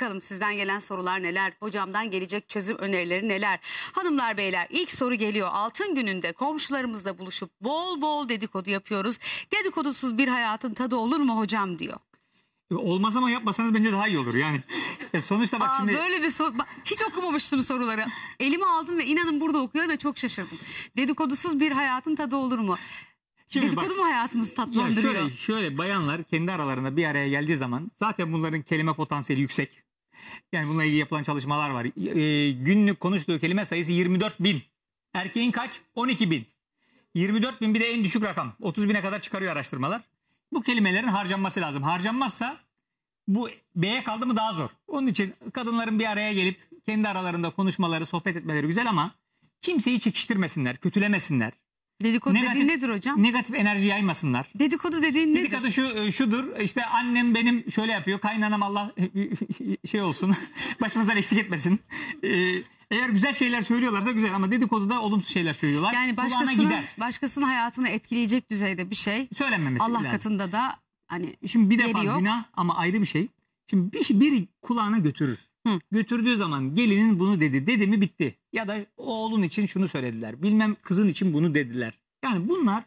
Bakalım sizden gelen sorular neler? Hocamdan gelecek çözüm önerileri neler? Hanımlar beyler ilk soru geliyor. Altın gününde komşularımızla buluşup bol bol dedikodu yapıyoruz. Dedikodusuz bir hayatın tadı olur mu hocam diyor. E, olmaz ama yapmasanız bence daha iyi olur. Yani e, sonuçta bak Aa, şimdi... Böyle bir soru... Hiç okumamıştım soruları. Elime aldım ve inanın burada okuyorum ve çok şaşırdım. Dedikodusuz bir hayatın tadı olur mu? Şimdi Dedikodu bak, mu hayatımızı tatlandırıyor? Şöyle, şöyle bayanlar kendi aralarında bir araya geldiği zaman zaten bunların kelime potansiyeli yüksek. Yani bununla ilgili yapılan çalışmalar var. E, günlük konuştuğu kelime sayısı 24 bin. Erkeğin kaç? 12 bin. 24 bin bir de en düşük rakam. 30 bine kadar çıkarıyor araştırmalar. Bu kelimelerin harcanması lazım. Harcanmazsa bu B'ye kaldı mı daha zor. Onun için kadınların bir araya gelip kendi aralarında konuşmaları, sohbet etmeleri güzel ama kimseyi çekiştirmesinler, kötülemesinler. Dedikodu negatif, dediğin nedir hocam? Negatif enerji yaymasınlar. Dedikodu dediğin nedir? Dedikodu şu, e, şudur işte annem benim şöyle yapıyor kaynanam Allah şey olsun başımızdan eksik etmesin. E, eğer güzel şeyler söylüyorlarsa güzel ama dedikodu da olumsuz şeyler söylüyorlar. Yani başkasının, başkasının hayatını etkileyecek düzeyde bir şey. Söylenmemesi Allah lazım. katında da hani Şimdi bir defa yok. günah ama ayrı bir şey. Şimdi bir, biri kulağına götürür. Hı. Götürdüğü zaman gelinin bunu dedi. Dedi mi bitti. Ya da oğlun için şunu söylediler. Bilmem kızın için bunu dediler. Yani bunlar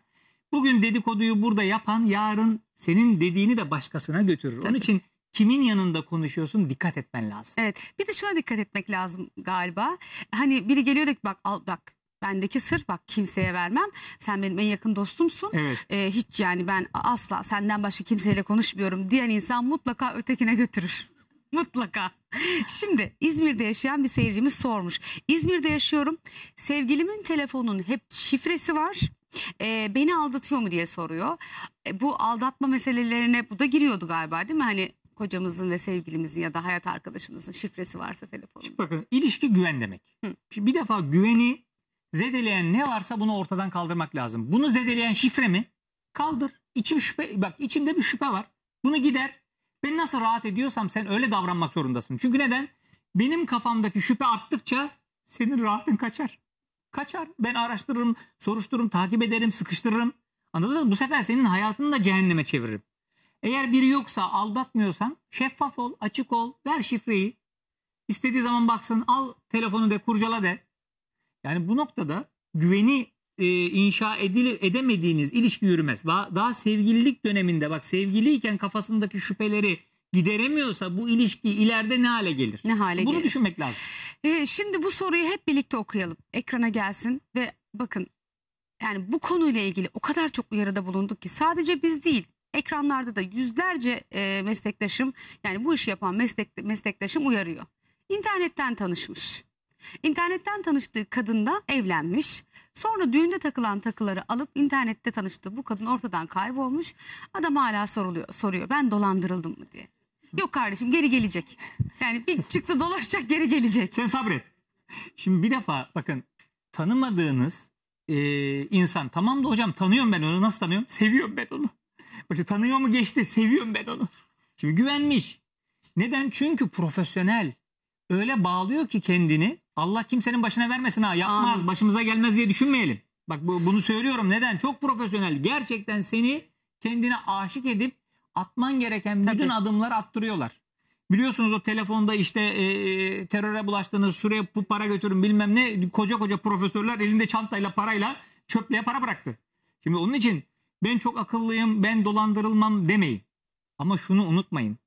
bugün dedikoduyu burada yapan yarın senin dediğini de başkasına götürür. Tabii. Onun için kimin yanında konuşuyorsun dikkat etmen lazım. Evet. Bir de şuna dikkat etmek lazım galiba. Hani biri geliyor da bak al bak bendeki sır bak kimseye vermem. Sen benim en yakın dostumsun. Evet. Ee, hiç yani ben asla senden başka kimseyle konuşmuyorum diyen insan mutlaka ötekine götürür. mutlaka. Şimdi İzmir'de yaşayan bir seyircimiz sormuş. İzmir'de yaşıyorum. Sevgilimin telefonunun hep şifresi var. E, beni aldatıyor mu diye soruyor. E, bu aldatma meselelerine bu da giriyordu galiba değil mi? Hani kocamızın ve sevgilimizin ya da hayat arkadaşımızın şifresi varsa telefonunda. Şimdi bakın ilişki güven demek. Hı. Şimdi bir defa güveni zedeleyen ne varsa bunu ortadan kaldırmak lazım. Bunu zedeleyen şifre mi? Kaldır. İçim şüphe bak içimde bir şüphe var. Bunu gider ben nasıl rahat ediyorsam sen öyle davranmak zorundasın. Çünkü neden? Benim kafamdaki şüphe arttıkça senin rahatın kaçar. Kaçar. Ben araştırırım, soruştururum, takip ederim, sıkıştırırım. Anladın mı? Bu sefer senin hayatını da cehenneme çeviririm. Eğer biri yoksa aldatmıyorsan şeffaf ol, açık ol, ver şifreyi. İstediği zaman baksın al telefonu de kurcala de. Yani bu noktada güveni e, inşa edil, edemediğiniz ilişki yürümez. Daha, daha sevgililik döneminde bak sevgiliyken kafasındaki şüpheleri gideremiyorsa bu ilişki ileride ne hale gelir? Ne hale Bunu gelir? düşünmek lazım. Ee, şimdi bu soruyu hep birlikte okuyalım. Ekrana gelsin ve bakın yani bu konuyla ilgili o kadar çok uyarıda bulunduk ki sadece biz değil ekranlarda da yüzlerce e, meslektaşım yani bu işi yapan meslek, meslektaşım uyarıyor. İnternetten tanışmış. İnternetten tanıştığı kadınla evlenmiş. Sonra düğünde takılan takıları alıp internette tanıştı. Bu kadın ortadan kaybolmuş. Adam hala soruluyor, soruyor ben dolandırıldım mı diye. Yok kardeşim geri gelecek. Yani bir çıktı dolaşacak geri gelecek. Sen sabret. Şimdi bir defa bakın tanımadığınız e, insan tamam da hocam tanıyorum ben onu nasıl tanıyorum? Seviyorum ben onu. Bakın tanıyor mu geçti seviyorum ben onu. Şimdi güvenmiş. Neden? Çünkü profesyonel. Öyle bağlıyor ki kendini Allah kimsenin başına vermesin ha yapmaz Amin. başımıza gelmez diye düşünmeyelim. Bak bu, bunu söylüyorum neden? Çok profesyonel. Gerçekten seni kendine aşık edip atman gereken Tabii. bütün adımları attırıyorlar. Biliyorsunuz o telefonda işte e, e, teröre bulaştınız şuraya bu para götürün bilmem ne koca koca profesörler elinde çantayla parayla çöplüğe para bıraktı. Şimdi onun için ben çok akıllıyım ben dolandırılmam demeyin. Ama şunu unutmayın.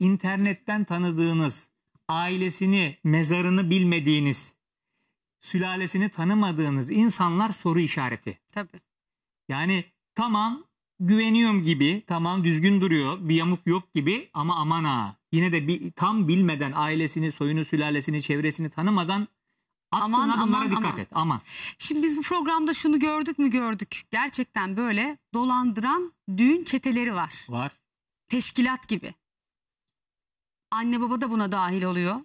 internetten tanıdığınız ailesini, mezarını bilmediğiniz, sülalesini tanımadığınız insanlar soru işareti. Tabii. Yani tamam güveniyorum gibi, tamam düzgün duruyor, bir yamuk yok gibi ama aman ha. Yine de bir, tam bilmeden ailesini, soyunu, sülalesini, çevresini tanımadan aman aman dikkat aman. et aman. Şimdi biz bu programda şunu gördük mü gördük. Gerçekten böyle dolandıran düğün çeteleri var. Var. Teşkilat gibi. Anne baba da buna dahil oluyor.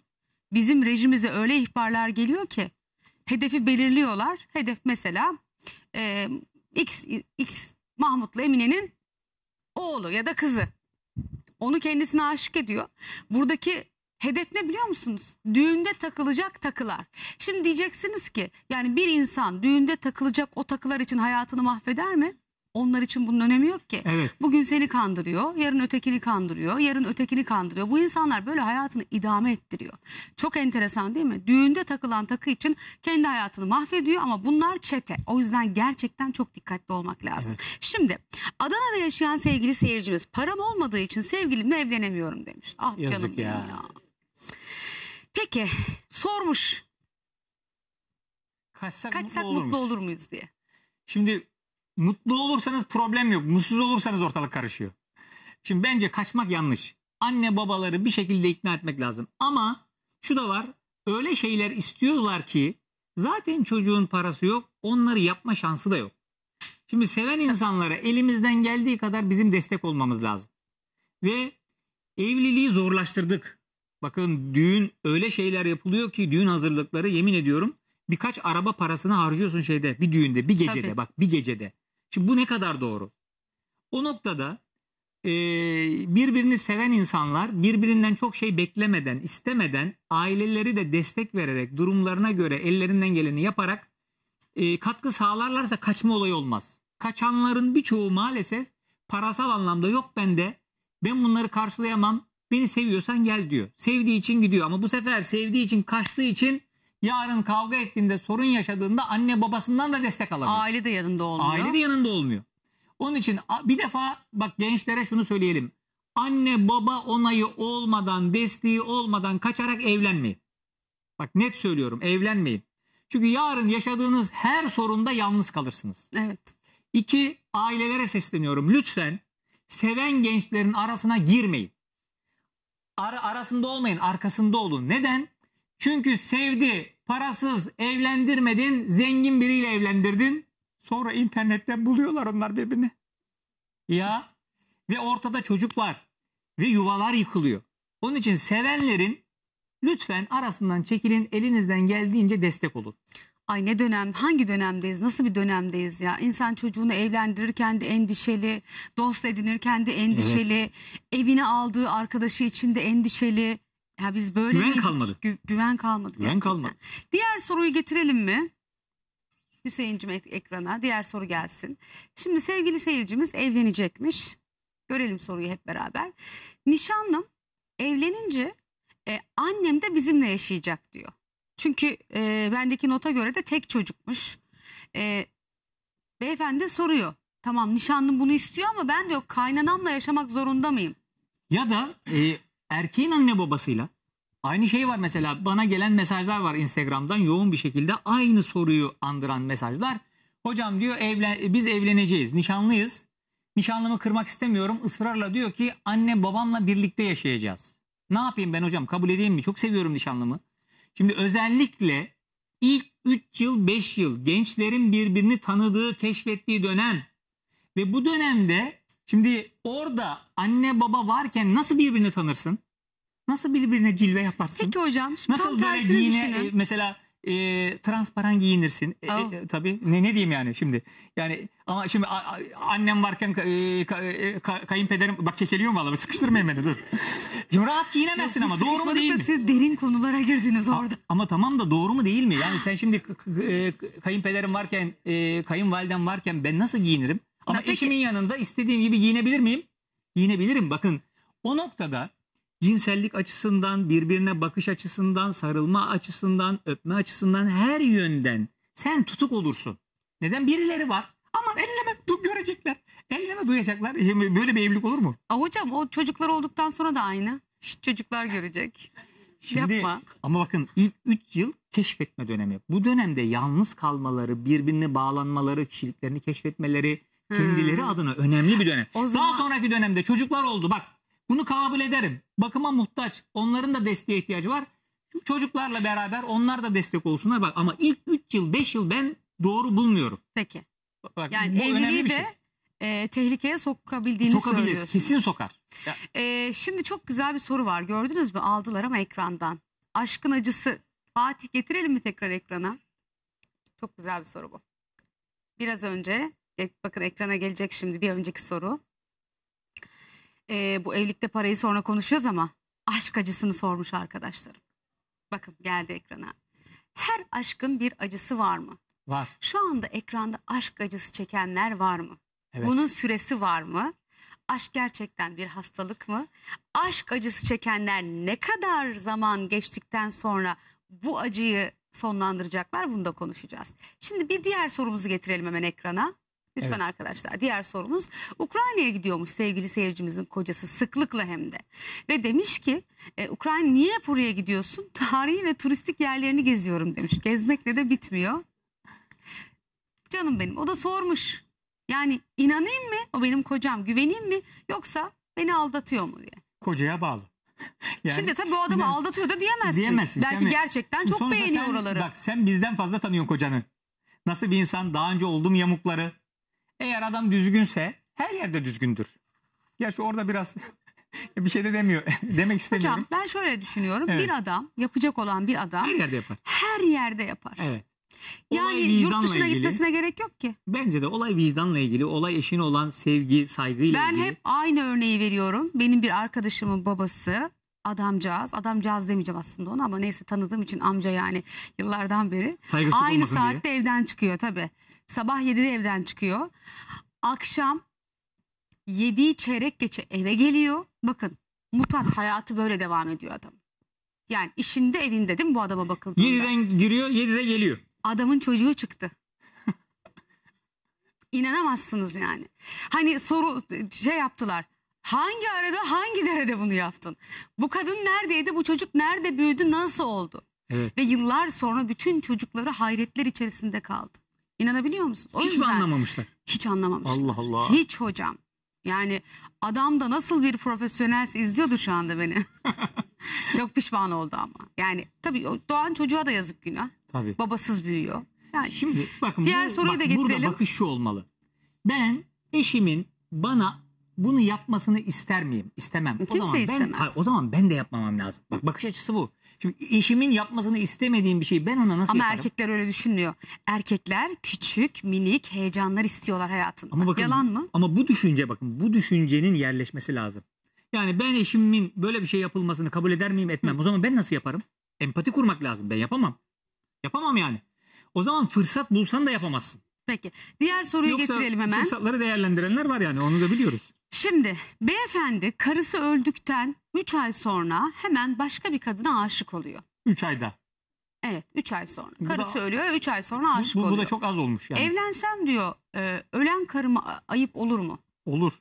Bizim rejimize öyle ihbarlar geliyor ki hedefi belirliyorlar. Hedef mesela e, X, X Mahmut'la Emine'nin oğlu ya da kızı. Onu kendisine aşık ediyor. Buradaki hedef ne biliyor musunuz? Düğünde takılacak takılar. Şimdi diyeceksiniz ki yani bir insan düğünde takılacak o takılar için hayatını mahveder mi? onlar için bunun önemi yok ki. Evet. Bugün seni kandırıyor, yarın ötekini kandırıyor, yarın ötekini kandırıyor. Bu insanlar böyle hayatını idame ettiriyor. Çok enteresan değil mi? Düğünde takılan takı için kendi hayatını mahvediyor ama bunlar çete. O yüzden gerçekten çok dikkatli olmak lazım. Evet. Şimdi Adana'da yaşayan sevgili seyircimiz param olmadığı için sevgilimle evlenemiyorum demiş. Ah Yazık canım ya. Peki sormuş. Kaçsak, Kaçsak mutlu, mutlu olur muyuz diye. Şimdi Mutlu olursanız problem yok. Mutsuz olursanız ortalık karışıyor. Şimdi bence kaçmak yanlış. Anne babaları bir şekilde ikna etmek lazım. Ama şu da var. Öyle şeyler istiyorlar ki zaten çocuğun parası yok. Onları yapma şansı da yok. Şimdi seven insanlara elimizden geldiği kadar bizim destek olmamız lazım. Ve evliliği zorlaştırdık. Bakın düğün öyle şeyler yapılıyor ki düğün hazırlıkları yemin ediyorum birkaç araba parasını harcıyorsun şeyde bir düğünde bir gecede Tabii. bak bir gecede. Şimdi bu ne kadar doğru? O noktada e, birbirini seven insanlar birbirinden çok şey beklemeden, istemeden aileleri de destek vererek durumlarına göre ellerinden geleni yaparak e, katkı sağlarlarsa kaçma olayı olmaz. Kaçanların birçoğu maalesef parasal anlamda yok bende ben bunları karşılayamam beni seviyorsan gel diyor. Sevdiği için gidiyor ama bu sefer sevdiği için kaçtığı için yarın kavga ettiğinde sorun yaşadığında anne babasından da destek alamıyor. Aile de yanında olmuyor. Aile de yanında olmuyor. Onun için bir defa bak gençlere şunu söyleyelim. Anne baba onayı olmadan, desteği olmadan kaçarak evlenmeyin. Bak net söylüyorum evlenmeyin. Çünkü yarın yaşadığınız her sorunda yalnız kalırsınız. Evet. İki, ailelere sesleniyorum. Lütfen seven gençlerin arasına girmeyin. Ar arasında olmayın, arkasında olun. Neden? Çünkü sevdi, parasız evlendirmedin, zengin biriyle evlendirdin. Sonra internetten buluyorlar onlar birbirini. Ya ve ortada çocuk var ve yuvalar yıkılıyor. Onun için sevenlerin lütfen arasından çekilin, elinizden geldiğince destek olun. Ay ne dönem, hangi dönemdeyiz, nasıl bir dönemdeyiz ya? İnsan çocuğunu evlendirirken de endişeli, dost edinirken de endişeli, evini aldığı arkadaşı için de endişeli. Ya biz böyle Güven miydik? kalmadı. Gü- güven kalmadı. Güven kalmadı. Diğer soruyu getirelim mi? Hüseyin'cim ekrana diğer soru gelsin. Şimdi sevgili seyircimiz evlenecekmiş. Görelim soruyu hep beraber. Nişanlım evlenince e, annem de bizimle yaşayacak diyor. Çünkü e, bendeki nota göre de tek çocukmuş. E, beyefendi soruyor. Tamam nişanlım bunu istiyor ama ben diyor kaynanamla yaşamak zorunda mıyım? Ya da e, erkeğin anne babasıyla aynı şey var mesela bana gelen mesajlar var Instagram'dan yoğun bir şekilde aynı soruyu andıran mesajlar. Hocam diyor evlen biz evleneceğiz, nişanlıyız. Nişanlımı kırmak istemiyorum. Israrla diyor ki anne babamla birlikte yaşayacağız. Ne yapayım ben hocam kabul edeyim mi? Çok seviyorum nişanlımı. Şimdi özellikle ilk 3 yıl 5 yıl gençlerin birbirini tanıdığı keşfettiği dönem ve bu dönemde Şimdi orada anne baba varken nasıl birbirini tanırsın? Nasıl birbirine cilve yaparsın? Peki hocam Nasıl tam böyle tersini giyine, e, mesela e, transparan giyinirsin? E, e, tabii ne, ne diyeyim yani şimdi? Yani ama şimdi a- a- annem varken e, ka- e, ka- kayınpederim bak kekeliyorum vallahi sıkıştırmayın beni dur. Şimdi rahat giyinemezsin ama doğru mu değil mi? Siz derin konulara girdiniz orada. Ama tamam da doğru mu değil mi? Yani sen şimdi e, kayınpederim varken, e, kayınvalidem varken ben nasıl giyinirim? Ama Tabii eşimin yanında istediğim gibi giyinebilir miyim? Giyinebilirim. Bakın o noktada cinsellik açısından, birbirine bakış açısından, sarılma açısından, öpme açısından her yönden sen tutuk olursun. Neden? Birileri var. Aman elleme du görecekler. Elleme duyacaklar. E, böyle bir evlilik olur mu? A hocam o çocuklar olduktan sonra da aynı. Şu çocuklar görecek. Şimdi, Yapma. Ama bakın ilk 3 yıl keşfetme dönemi. Bu dönemde yalnız kalmaları, birbirine bağlanmaları, kişiliklerini keşfetmeleri, Kendileri hmm. adına önemli bir dönem. O zaman... Daha sonraki dönemde çocuklar oldu. Bak bunu kabul ederim. Bakıma muhtaç. Onların da desteğe ihtiyacı var. Çocuklarla beraber onlar da destek olsunlar. Bak ama ilk 3 yıl 5 yıl ben doğru bulmuyorum. Peki. Bak, yani evliliği de şey. e, tehlikeye sokabildiğini Sokabilir, söylüyorsunuz. Kesin sokar. E, şimdi çok güzel bir soru var. Gördünüz mü? Aldılar ama ekrandan. Aşkın acısı. Fatih getirelim mi tekrar ekrana? Çok güzel bir soru bu. Biraz önce bakın ekrana gelecek şimdi bir önceki soru. Ee, bu evlilikte parayı sonra konuşacağız ama aşk acısını sormuş arkadaşlarım. Bakın geldi ekrana. Her aşkın bir acısı var mı? Var. Şu anda ekranda aşk acısı çekenler var mı? Evet. Bunun süresi var mı? Aşk gerçekten bir hastalık mı? Aşk acısı çekenler ne kadar zaman geçtikten sonra bu acıyı sonlandıracaklar? Bunu da konuşacağız. Şimdi bir diğer sorumuzu getirelim hemen ekrana. Lütfen evet. arkadaşlar diğer sorumuz Ukrayna'ya gidiyormuş sevgili seyircimizin kocası sıklıkla hem de. Ve demiş ki e, Ukrayna niye buraya gidiyorsun? Tarihi ve turistik yerlerini geziyorum demiş. Gezmekle de bitmiyor. Canım benim o da sormuş. Yani inanayım mı o benim kocam güveneyim mi yoksa beni aldatıyor mu diye. Kocaya bağlı. Yani, Şimdi tabii bu adamı aldatıyor da diyemezsin. Diyemezsin. Belki yani, gerçekten çok beğeniyor sen, oraları. Bak sen bizden fazla tanıyorsun kocanı. Nasıl bir insan daha önce olduğum yamukları eğer adam düzgünse her yerde düzgündür. Gerçi orada biraz bir şey de demiyor. Demek istemiyorum. Hocam ben şöyle düşünüyorum. Evet. Bir adam yapacak olan bir adam her yerde yapar. Her yerde yapar. Evet. Olay yani yurt dışına ilgili, gitmesine gerek yok ki. Bence de olay vicdanla ilgili, olay eşine olan sevgi, saygıyla ben ilgili. Ben hep aynı örneği veriyorum. Benim bir arkadaşımın babası adamcağız, adamcağız demeyeceğim aslında onu ama neyse tanıdığım için amca yani yıllardan beri. Saygısız aynı saatte diye. evden çıkıyor tabii. Sabah 7'de evden çıkıyor. Akşam 7'yi çeyrek geçe eve geliyor. Bakın mutat hayatı böyle devam ediyor adam. Yani işinde evinde değil mi bu adama bakıldığında? 7'den giriyor 7'de geliyor. Adamın çocuğu çıktı. İnanamazsınız yani. Hani soru şey yaptılar. Hangi arada hangi derede bunu yaptın? Bu kadın neredeydi? Bu çocuk nerede büyüdü? Nasıl oldu? Evet. Ve yıllar sonra bütün çocukları hayretler içerisinde kaldı. İnanabiliyor musunuz? O Hiç yüzden anlamamışlar? hiç anlamamışlar. Allah Allah. Hiç hocam. Yani adam da nasıl bir profesyonelse izliyordu şu anda beni. Çok pişman oldu ama. Yani tabii doğan çocuğa da yazık günah. Tabii. Babasız büyüyor. Yani Şimdi bakın Diğer soruyu da bak, burada bakış şu olmalı. Ben eşimin bana bunu yapmasını ister miyim? İstemem. Kimse zaman istemez. Hayır, o zaman ben de yapmamam lazım. Bak bakış açısı bu. Şimdi eşimin yapmasını istemediğim bir şeyi ben ona nasıl Ama yaparım? erkekler öyle düşünmüyor. Erkekler küçük, minik heyecanlar istiyorlar hayatında. Ama bakın, Yalan mı? Ama bu düşünce bakın bu düşüncenin yerleşmesi lazım. Yani ben eşimin böyle bir şey yapılmasını kabul eder miyim etmem. Hı. O zaman ben nasıl yaparım? Empati kurmak lazım. Ben yapamam. Yapamam yani. O zaman fırsat bulsan da yapamazsın. Peki. Diğer soruyu Yoksa getirelim hemen. fırsatları değerlendirenler var yani onu da biliyoruz. Şimdi beyefendi karısı öldükten 3 ay sonra hemen başka bir kadına aşık oluyor. 3 ayda. Evet 3 ay sonra. Karısı da- ölüyor 3 ay sonra aşık Bu, bu, bu oluyor. da çok az olmuş yani. Evlensem diyor e, ölen karıma ayıp olur mu? Olur.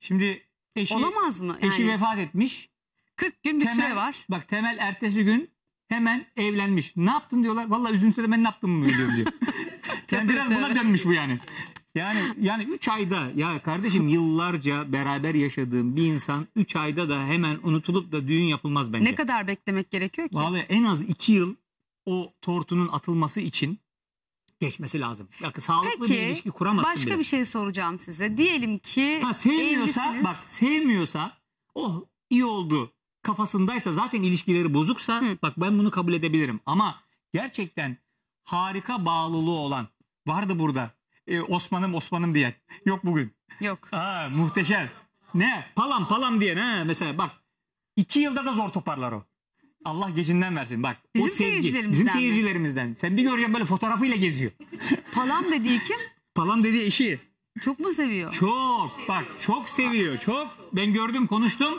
Şimdi eşi Olamaz mı? Yani eşi vefat etmiş. 40 gün bir süre var. Bak Temel ertesi gün hemen evlenmiş. Ne yaptın diyorlar. Vallahi üzüntüden ben ne yaptım mı diyor diyor. yani biraz buna dönmüş bu yani. Yani yani 3 ayda ya kardeşim yıllarca beraber yaşadığım bir insan 3 ayda da hemen unutulup da düğün yapılmaz bence. Ne kadar beklemek gerekiyor ki? Vallahi en az 2 yıl o tortunun atılması için geçmesi lazım. Yani sağlıklı Peki, bir ilişki kuramazsın. Başka bile. bir şey soracağım size. Diyelim ki ha, sevmiyorsa evlisiniz. bak sevmiyorsa oh iyi oldu kafasındaysa zaten ilişkileri bozuksa Hı. bak ben bunu kabul edebilirim. Ama gerçekten harika bağlılığı olan vardı burada e, Osman'ım Osman'ım diyen. Yok bugün. Yok. Aa, muhteşem. Ne? Palam palam diyen. Ha, mesela bak. iki yılda da zor toparlar o. Allah gecinden versin bak. Bizim o sevgi, seyircilerimizden bizim mi? seyircilerimizden. Sen bir göreceğim böyle fotoğrafıyla geziyor. Palam dediği kim? Palam dediği eşi. Çok mu seviyor? Çok bak çok seviyor çok. Ben gördüm konuştum.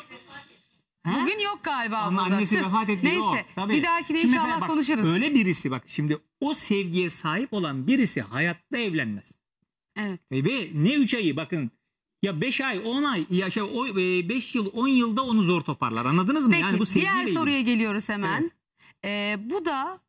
Ha? Bugün yok galiba Onun burada. annesi vefat etti. Neyse o. Tabii. bir dahaki Şimdi inşallah konuşuruz. Öyle birisi bak şimdi o sevgiye sahip olan birisi hayatta evlenmez. Evet. E, ve ne 3 ayı bakın ya 5 ay 10 ay ya şey 5 yıl 10 yılda onu zor toparlar anladınız mı? Peki yani bu diğer soruya ilgili. geliyoruz hemen. Evet. E, bu da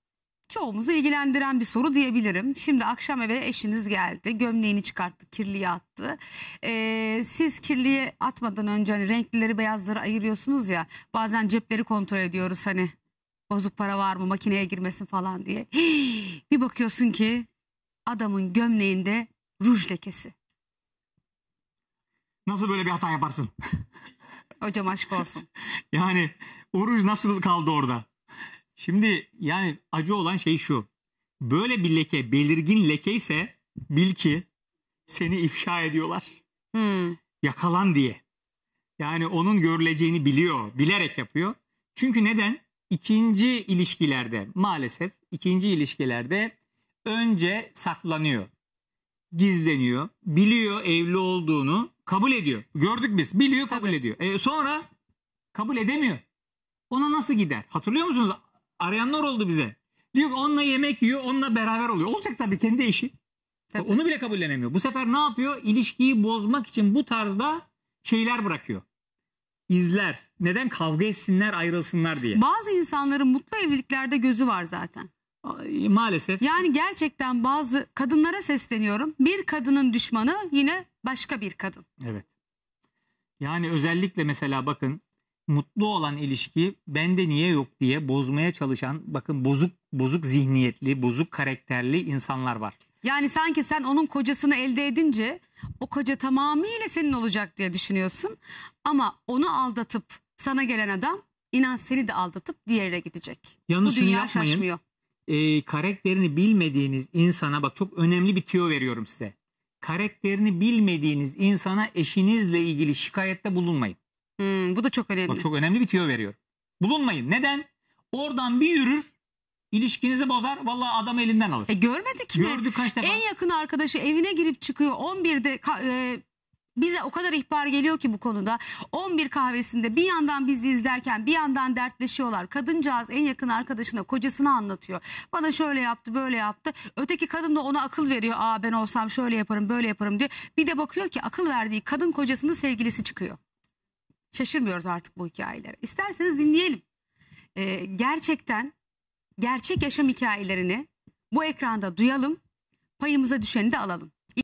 çoğumuzu ilgilendiren bir soru diyebilirim. Şimdi akşam eve eşiniz geldi. Gömleğini çıkarttı, kirliye attı. Ee, siz kirliye atmadan önce hani renklileri beyazları ayırıyorsunuz ya. Bazen cepleri kontrol ediyoruz hani bozuk para var mı makineye girmesin falan diye. Hii, bir bakıyorsun ki adamın gömleğinde Ruj lekesi. Nasıl böyle bir hata yaparsın? Hocam aşk olsun. yani o ruj nasıl kaldı orada? Şimdi yani acı olan şey şu. Böyle bir leke, belirgin leke ise bil ki seni ifşa ediyorlar. Hmm. Yakalan diye. Yani onun görüleceğini biliyor, bilerek yapıyor. Çünkü neden? İkinci ilişkilerde maalesef ikinci ilişkilerde önce saklanıyor gizleniyor. Biliyor evli olduğunu kabul ediyor. Gördük biz. Biliyor kabul Tabii. ediyor. E, sonra kabul edemiyor. Ona nasıl gider? Hatırlıyor musunuz? Arayanlar oldu bize. Diyor ki onunla yemek yiyor, onunla beraber oluyor. Olacak tabii kendi işi. Tabii. Onu bile kabullenemiyor. Bu sefer ne yapıyor? İlişkiyi bozmak için bu tarzda şeyler bırakıyor. İzler. Neden kavga etsinler, ayrılsınlar diye. Bazı insanların mutlu evliliklerde gözü var zaten maalesef. Yani gerçekten bazı kadınlara sesleniyorum. Bir kadının düşmanı yine başka bir kadın. Evet. Yani özellikle mesela bakın mutlu olan ilişki bende niye yok diye bozmaya çalışan bakın bozuk bozuk zihniyetli, bozuk karakterli insanlar var. Yani sanki sen onun kocasını elde edince o koca tamamıyla senin olacak diye düşünüyorsun. Ama onu aldatıp sana gelen adam inan seni de aldatıp diğerine gidecek. Yalnız Bu dünya yapmayın. şaşmıyor e, karakterini bilmediğiniz insana bak çok önemli bir tüyo veriyorum size. Karakterini bilmediğiniz insana eşinizle ilgili şikayette bulunmayın. Hmm, bu da çok önemli. Bak çok önemli bir tüyo veriyorum. Bulunmayın. Neden? Oradan bir yürür İlişkinizi bozar vallahi adam elinden alır. E görmedik mi? Gördük kaç defa. En yakın arkadaşı evine girip çıkıyor 11'de e, bize o kadar ihbar geliyor ki bu konuda. 11 kahvesinde bir yandan bizi izlerken bir yandan dertleşiyorlar. Kadıncağız en yakın arkadaşına kocasını anlatıyor. Bana şöyle yaptı böyle yaptı. Öteki kadın da ona akıl veriyor. Aa ben olsam şöyle yaparım böyle yaparım diye. Bir de bakıyor ki akıl verdiği kadın kocasının sevgilisi çıkıyor. Şaşırmıyoruz artık bu hikayelere. İsterseniz dinleyelim. Ee, gerçekten gerçek yaşam hikayelerini bu ekranda duyalım. Payımıza düşeni de alalım.